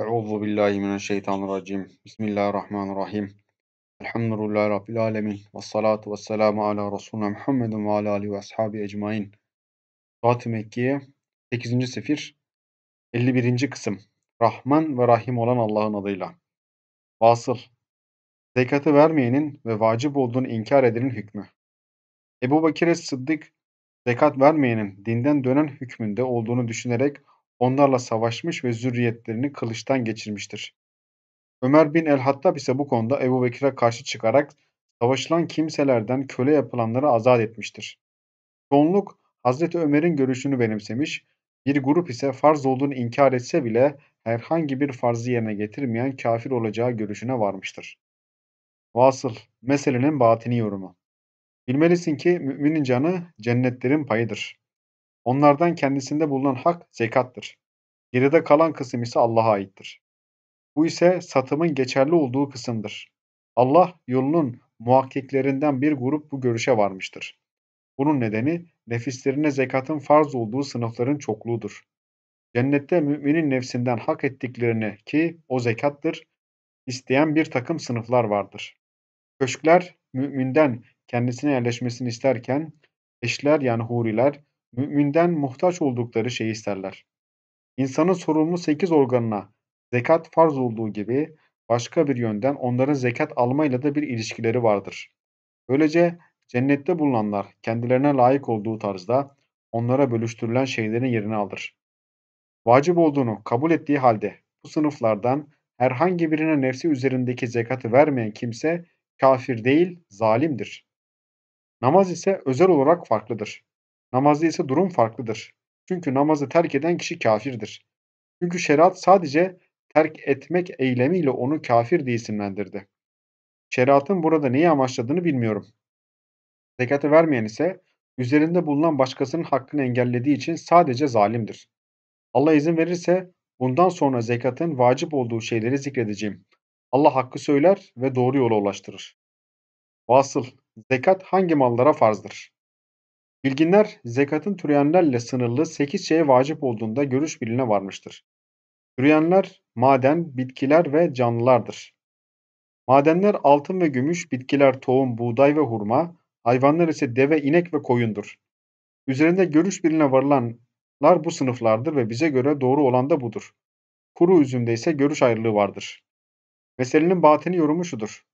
Euzu billahi mineşşeytanirracim. Bismillahirrahmanirrahim. Elhamdülillahi rabbil alamin. Ves salatu selamü ala resulina Muhammedin ve ala alihi ve ashabi ecmaîn. Saat-ı Mekkiye 8. sefir 51. kısım. Rahman ve Rahim olan Allah'ın adıyla. Vasıl. Zekatı vermeyenin ve vacip olduğunu inkar edenin hükmü. Ebu Bakir'e Sıddık zekat vermeyenin dinden dönen hükmünde olduğunu düşünerek onlarla savaşmış ve zürriyetlerini kılıçtan geçirmiştir. Ömer bin el-Hattab ise bu konuda Ebu Bekir'e karşı çıkarak savaşılan kimselerden köle yapılanları azat etmiştir. Çoğunluk Hazreti Ömer'in görüşünü benimsemiş, bir grup ise farz olduğunu inkar etse bile herhangi bir farzı yerine getirmeyen kafir olacağı görüşüne varmıştır. Vasıl, meselenin batini yorumu. Bilmelisin ki müminin canı cennetlerin payıdır. Onlardan kendisinde bulunan hak zekattır. Geride kalan kısım ise Allah'a aittir. Bu ise satımın geçerli olduğu kısımdır. Allah yolunun muhakkiklerinden bir grup bu görüşe varmıştır. Bunun nedeni nefislerine zekatın farz olduğu sınıfların çokluğudur. Cennette müminin nefsinden hak ettiklerini ki o zekattır, isteyen bir takım sınıflar vardır. Köşkler müminden kendisine yerleşmesini isterken eşler yani huriler müminden muhtaç oldukları şeyi isterler. İnsanın sorumlu sekiz organına zekat farz olduğu gibi başka bir yönden onların zekat almayla da bir ilişkileri vardır. Böylece cennette bulunanlar kendilerine layık olduğu tarzda onlara bölüştürülen şeylerin yerini alır. Vacip olduğunu kabul ettiği halde bu sınıflardan herhangi birine nefsi üzerindeki zekatı vermeyen kimse kafir değil, zalimdir. Namaz ise özel olarak farklıdır. Namazda ise durum farklıdır. Çünkü namazı terk eden kişi kafirdir. Çünkü şeriat sadece terk etmek eylemiyle onu kafir diye isimlendirdi. Şeriatın burada neyi amaçladığını bilmiyorum. Zekatı vermeyen ise üzerinde bulunan başkasının hakkını engellediği için sadece zalimdir. Allah izin verirse bundan sonra zekatın vacip olduğu şeyleri zikredeceğim. Allah hakkı söyler ve doğru yola ulaştırır. Vasıl, zekat hangi mallara farzdır? Bilginler zekatın türeyenlerle sınırlı 8 şeye vacip olduğunda görüş birliğine varmıştır. Türeyenler maden, bitkiler ve canlılardır. Madenler altın ve gümüş, bitkiler tohum, buğday ve hurma, hayvanlar ise deve, inek ve koyundur. Üzerinde görüş birliğine varılanlar bu sınıflardır ve bize göre doğru olan da budur. Kuru üzümde ise görüş ayrılığı vardır. Meselenin batini yorumu şudur.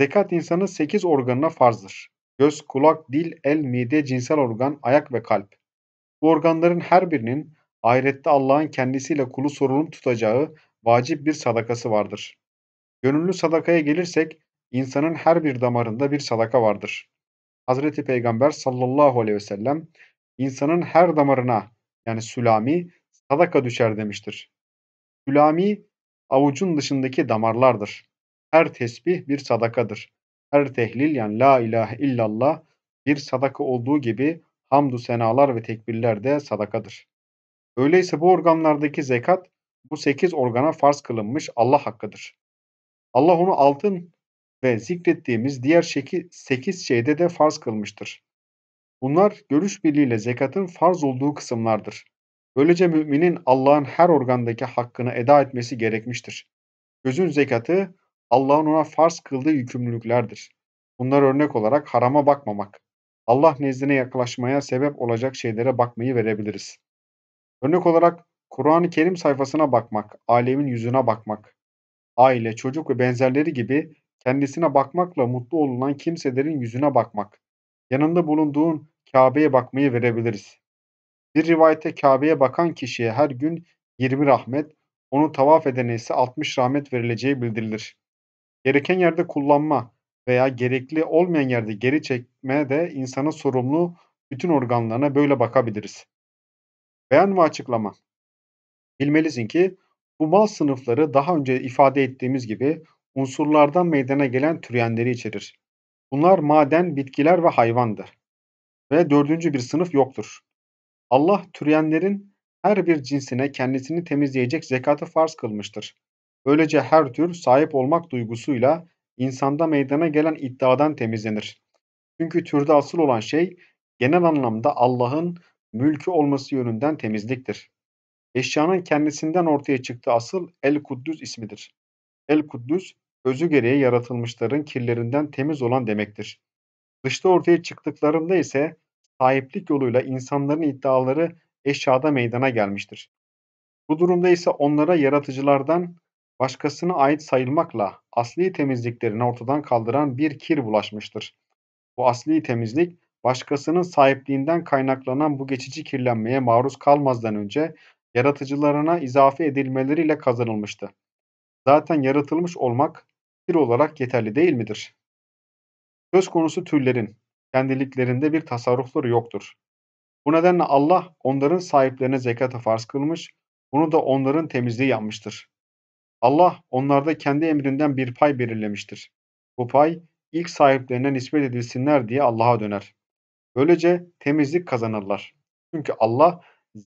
Zekat insanın 8 organına farzdır göz, kulak, dil, el, mide, cinsel organ, ayak ve kalp. Bu organların her birinin ahirette Allah'ın kendisiyle kulu sorulum tutacağı vacip bir sadakası vardır. Gönüllü sadakaya gelirsek insanın her bir damarında bir sadaka vardır. Hz. Peygamber sallallahu aleyhi ve sellem insanın her damarına yani sülami sadaka düşer demiştir. Sülami avucun dışındaki damarlardır. Her tesbih bir sadakadır. Her tehlil yani la ilahe illallah bir sadaka olduğu gibi hamdü senalar ve tekbirler de sadakadır. Öyleyse bu organlardaki zekat bu sekiz organa farz kılınmış Allah hakkıdır. Allah onu altın ve zikrettiğimiz diğer şeki, sekiz şeyde de farz kılmıştır. Bunlar görüş birliğiyle zekatın farz olduğu kısımlardır. Böylece müminin Allah'ın her organdaki hakkını eda etmesi gerekmiştir. Gözün zekatı Allah'ın ona farz kıldığı yükümlülüklerdir. Bunlar örnek olarak harama bakmamak, Allah nezdine yaklaşmaya sebep olacak şeylere bakmayı verebiliriz. Örnek olarak Kur'an-ı Kerim sayfasına bakmak, alemin yüzüne bakmak, aile, çocuk ve benzerleri gibi kendisine bakmakla mutlu olunan kimselerin yüzüne bakmak, yanında bulunduğun Kabe'ye bakmayı verebiliriz. Bir rivayette Kabe'ye bakan kişiye her gün 20 rahmet, onu tavaf edene ise 60 rahmet verileceği bildirilir. Gereken yerde kullanma veya gerekli olmayan yerde geri çekme de insana sorumlu bütün organlarına böyle bakabiliriz. Beyan ve açıklama. Bilmelisin ki bu mal sınıfları daha önce ifade ettiğimiz gibi unsurlardan meydana gelen türeyenleri içerir. Bunlar maden, bitkiler ve hayvandır. Ve dördüncü bir sınıf yoktur. Allah türeyenlerin her bir cinsine kendisini temizleyecek zekatı farz kılmıştır. Böylece her tür sahip olmak duygusuyla insanda meydana gelen iddiadan temizlenir. Çünkü türde asıl olan şey genel anlamda Allah'ın mülkü olması yönünden temizliktir. Eşyanın kendisinden ortaya çıktığı asıl El-Kuddüs ismidir. El-Kuddüs özü gereği yaratılmışların kirlerinden temiz olan demektir. Dışta ortaya çıktıklarında ise sahiplik yoluyla insanların iddiaları eşyada meydana gelmiştir. Bu durumda ise onlara yaratıcılardan başkasına ait sayılmakla asli temizliklerini ortadan kaldıran bir kir bulaşmıştır. Bu asli temizlik başkasının sahipliğinden kaynaklanan bu geçici kirlenmeye maruz kalmazdan önce yaratıcılarına izafe edilmeleriyle kazanılmıştı. Zaten yaratılmış olmak kir olarak yeterli değil midir? Söz konusu türlerin kendiliklerinde bir tasarrufları yoktur. Bu nedenle Allah onların sahiplerine zekatı farz kılmış, bunu da onların temizliği yapmıştır. Allah onlarda kendi emrinden bir pay belirlemiştir. Bu pay ilk sahiplerine nispet edilsinler diye Allah'a döner. Böylece temizlik kazanırlar. Çünkü Allah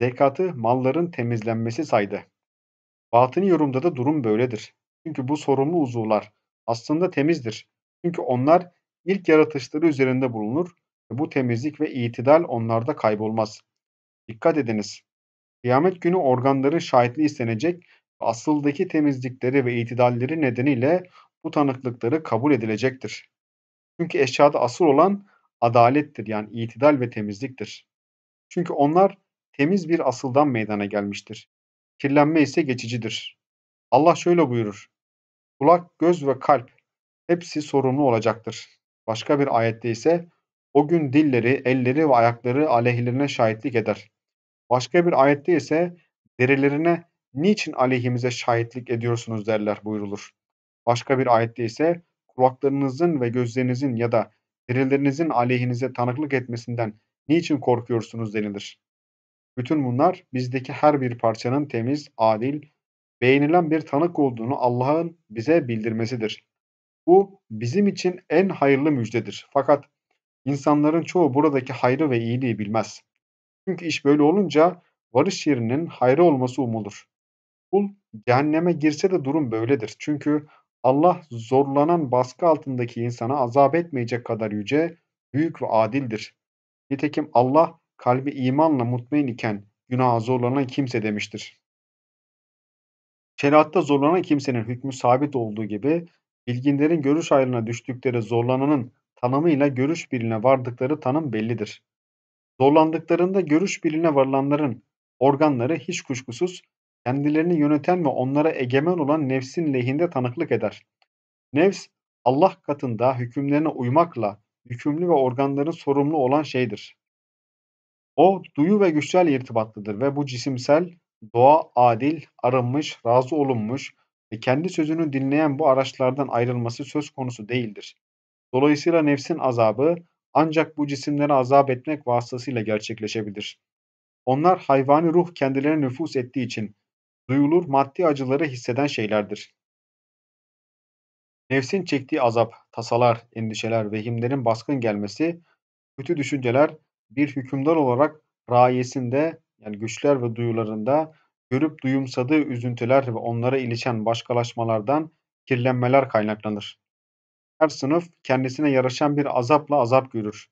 zekatı malların temizlenmesi saydı. Batını yorumda da durum böyledir. Çünkü bu sorumlu uzuvlar aslında temizdir. Çünkü onlar ilk yaratışları üzerinde bulunur ve bu temizlik ve itidal onlarda kaybolmaz. Dikkat ediniz. Kıyamet günü organları şahitli istenecek asıldaki temizlikleri ve itidalleri nedeniyle bu tanıklıkları kabul edilecektir. Çünkü eşyada asıl olan adalettir yani itidal ve temizliktir. Çünkü onlar temiz bir asıldan meydana gelmiştir. Kirlenme ise geçicidir. Allah şöyle buyurur. Kulak, göz ve kalp hepsi sorumlu olacaktır. Başka bir ayette ise o gün dilleri, elleri ve ayakları aleyhlerine şahitlik eder. Başka bir ayette ise derilerine niçin aleyhimize şahitlik ediyorsunuz derler buyurulur. Başka bir ayette ise kulaklarınızın ve gözlerinizin ya da dirilerinizin aleyhinize tanıklık etmesinden niçin korkuyorsunuz denilir. Bütün bunlar bizdeki her bir parçanın temiz, adil, beğenilen bir tanık olduğunu Allah'ın bize bildirmesidir. Bu bizim için en hayırlı müjdedir. Fakat insanların çoğu buradaki hayrı ve iyiliği bilmez. Çünkü iş böyle olunca varış yerinin hayrı olması umulur. Kul cehenneme girse de durum böyledir. Çünkü Allah zorlanan baskı altındaki insana azap etmeyecek kadar yüce, büyük ve adildir. Nitekim Allah kalbi imanla mutmain iken günaha zorlanan kimse demiştir. Şeriatta zorlanan kimsenin hükmü sabit olduğu gibi bilginlerin görüş ayrılığına düştükleri zorlananın tanımıyla görüş birine vardıkları tanım bellidir. Zorlandıklarında görüş birine varılanların organları hiç kuşkusuz kendilerini yöneten ve onlara egemen olan nefsin lehinde tanıklık eder. Nefs, Allah katında hükümlerine uymakla yükümlü ve organların sorumlu olan şeydir. O, duyu ve güçsel irtibatlıdır ve bu cisimsel, doğa adil, arınmış, razı olunmuş ve kendi sözünü dinleyen bu araçlardan ayrılması söz konusu değildir. Dolayısıyla nefsin azabı ancak bu cisimlere azap etmek vasıtasıyla gerçekleşebilir. Onlar hayvani ruh kendilerine nüfus ettiği için duyulur maddi acıları hisseden şeylerdir. Nefsin çektiği azap, tasalar, endişeler, vehimlerin baskın gelmesi, kötü düşünceler bir hükümdar olarak rayesinde yani güçler ve duyularında görüp duyumsadığı üzüntüler ve onlara ilişen başkalaşmalardan kirlenmeler kaynaklanır. Her sınıf kendisine yaraşan bir azapla azap görür.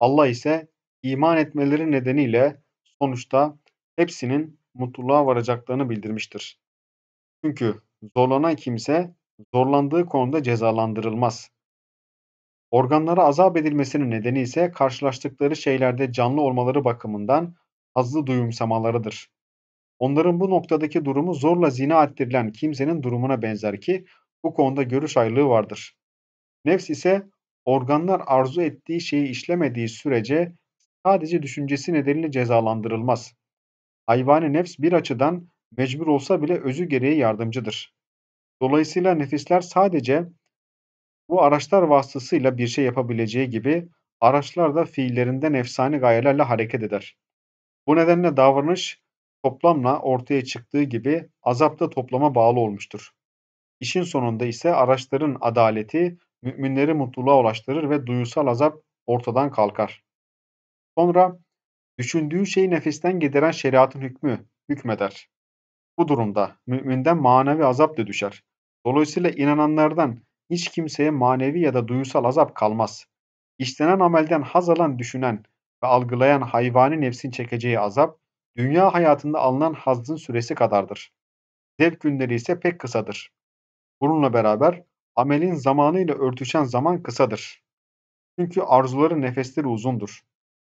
Allah ise iman etmeleri nedeniyle sonuçta hepsinin mutluluğa varacaklarını bildirmiştir. Çünkü zorlanan kimse zorlandığı konuda cezalandırılmaz. Organlara azap edilmesinin nedeni ise karşılaştıkları şeylerde canlı olmaları bakımından hazlı duyumsamalarıdır. Onların bu noktadaki durumu zorla zina ettirilen kimsenin durumuna benzer ki bu konuda görüş ayrılığı vardır. Nefs ise organlar arzu ettiği şeyi işlemediği sürece sadece düşüncesi nedeniyle cezalandırılmaz hayvani nefs bir açıdan mecbur olsa bile özü gereği yardımcıdır. Dolayısıyla nefisler sadece bu araçlar vasıtasıyla bir şey yapabileceği gibi araçlar da fiillerinden efsane gayelerle hareket eder. Bu nedenle davranış toplamla ortaya çıktığı gibi azap da toplama bağlı olmuştur. İşin sonunda ise araçların adaleti müminleri mutluluğa ulaştırır ve duyusal azap ortadan kalkar. Sonra Düşündüğü şeyi nefisten gideren şeriatın hükmü, hükmeder. Bu durumda müminden manevi azap da düşer. Dolayısıyla inananlardan hiç kimseye manevi ya da duysal azap kalmaz. İşlenen amelden haz alan düşünen ve algılayan hayvani nefsin çekeceği azap, dünya hayatında alınan hazdın süresi kadardır. Zevk günleri ise pek kısadır. Bununla beraber amelin zamanıyla örtüşen zaman kısadır. Çünkü arzuları nefesleri uzundur.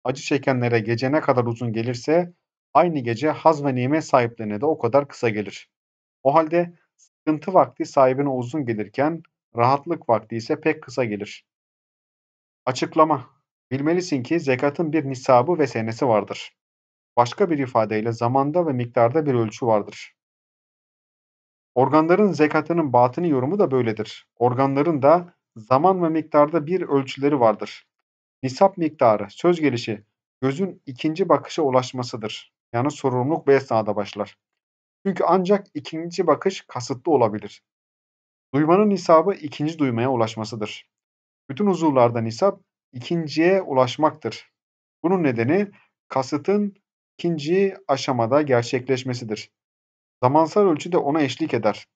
Acı çekenlere gece ne kadar uzun gelirse aynı gece haz ve nimet sahiplerine de o kadar kısa gelir. O halde sıkıntı vakti sahibine uzun gelirken rahatlık vakti ise pek kısa gelir. Açıklama Bilmelisin ki zekatın bir nisabı ve senesi vardır. Başka bir ifadeyle zamanda ve miktarda bir ölçü vardır. Organların zekatının batını yorumu da böyledir. Organların da zaman ve miktarda bir ölçüleri vardır. Nisap miktarı söz gelişi gözün ikinci bakışa ulaşmasıdır. Yani sorumluluk bu esnada başlar. Çünkü ancak ikinci bakış kasıtlı olabilir. Duymanın nisabı ikinci duymaya ulaşmasıdır. Bütün huzurlarda nisap ikinciye ulaşmaktır. Bunun nedeni kasıtın ikinci aşamada gerçekleşmesidir. Zamansal ölçü de ona eşlik eder.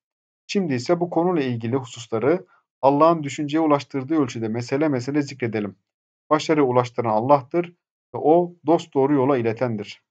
Şimdi ise bu konuyla ilgili hususları Allah'ın düşünceye ulaştırdığı ölçüde mesele mesele zikredelim başarıya ulaştıran Allah'tır ve o dost doğru yola iletendir.